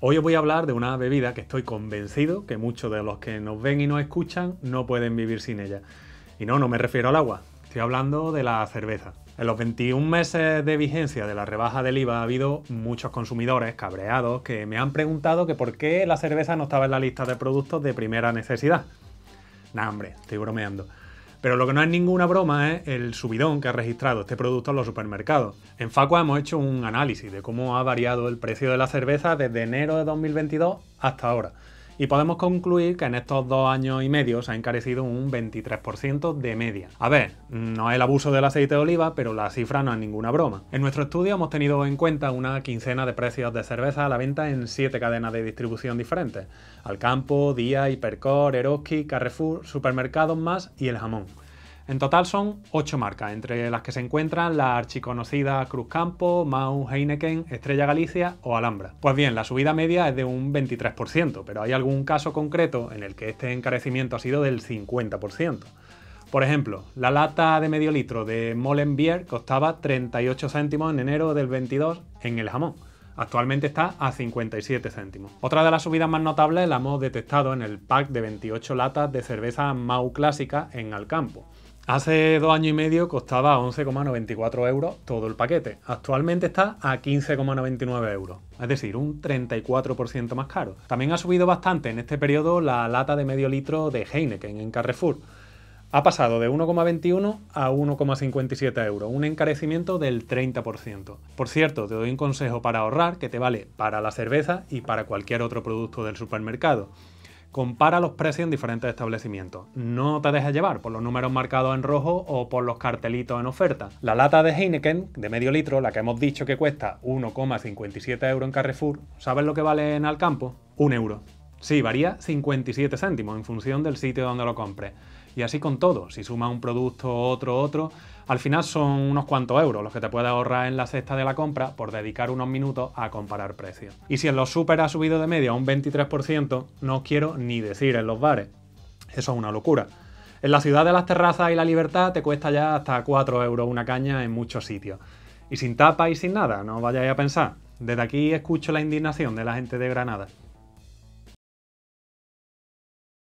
Hoy os voy a hablar de una bebida que estoy convencido que muchos de los que nos ven y nos escuchan no pueden vivir sin ella. Y no, no me refiero al agua, estoy hablando de la cerveza. En los 21 meses de vigencia de la rebaja del IVA ha habido muchos consumidores cabreados que me han preguntado que por qué la cerveza no estaba en la lista de productos de primera necesidad. Nah, hombre, estoy bromeando. Pero lo que no es ninguna broma es el subidón que ha registrado este producto en los supermercados. En Facua hemos hecho un análisis de cómo ha variado el precio de la cerveza desde enero de 2022 hasta ahora y podemos concluir que en estos dos años y medio se ha encarecido un 23% de media. A ver, no es el abuso del aceite de oliva, pero la cifra no es ninguna broma. En nuestro estudio hemos tenido en cuenta una quincena de precios de cerveza a la venta en siete cadenas de distribución diferentes. Alcampo, Día, Hipercor, Eroski, Carrefour, supermercados más y el jamón. En total son 8 marcas, entre las que se encuentran la Cruz Cruzcampo, Mau, Heineken, Estrella Galicia o Alhambra. Pues bien, la subida media es de un 23%, pero hay algún caso concreto en el que este encarecimiento ha sido del 50%. Por ejemplo, la lata de medio litro de Molenbier costaba 38 céntimos en enero del 22 en el jamón. Actualmente está a 57 céntimos. Otra de las subidas más notables la hemos detectado en el pack de 28 latas de cerveza Mau Clásica en Alcampo. Hace dos años y medio costaba 11,94 euros todo el paquete. Actualmente está a 15,99 euros, es decir, un 34% más caro. También ha subido bastante en este periodo la lata de medio litro de Heineken en Carrefour ha pasado de 1,21 a 1,57 euros, un encarecimiento del 30%. Por cierto, te doy un consejo para ahorrar que te vale para la cerveza y para cualquier otro producto del supermercado. Compara los precios en diferentes establecimientos. No te dejes llevar por los números marcados en rojo o por los cartelitos en oferta. La lata de Heineken de medio litro, la que hemos dicho que cuesta 1,57 euros en Carrefour, ¿sabes lo que vale en Alcampo? Un euro. Sí, varía 57 céntimos en función del sitio donde lo compres. Y así con todo, si suma un producto, otro, otro, al final son unos cuantos euros los que te puedes ahorrar en la cesta de la compra por dedicar unos minutos a comparar precios. Y si en los super ha subido de media un 23%, no quiero ni decir en los bares. Eso es una locura. En la ciudad de las terrazas y la libertad te cuesta ya hasta 4 euros una caña en muchos sitios. Y sin tapa y sin nada, no vayáis a pensar. Desde aquí escucho la indignación de la gente de Granada.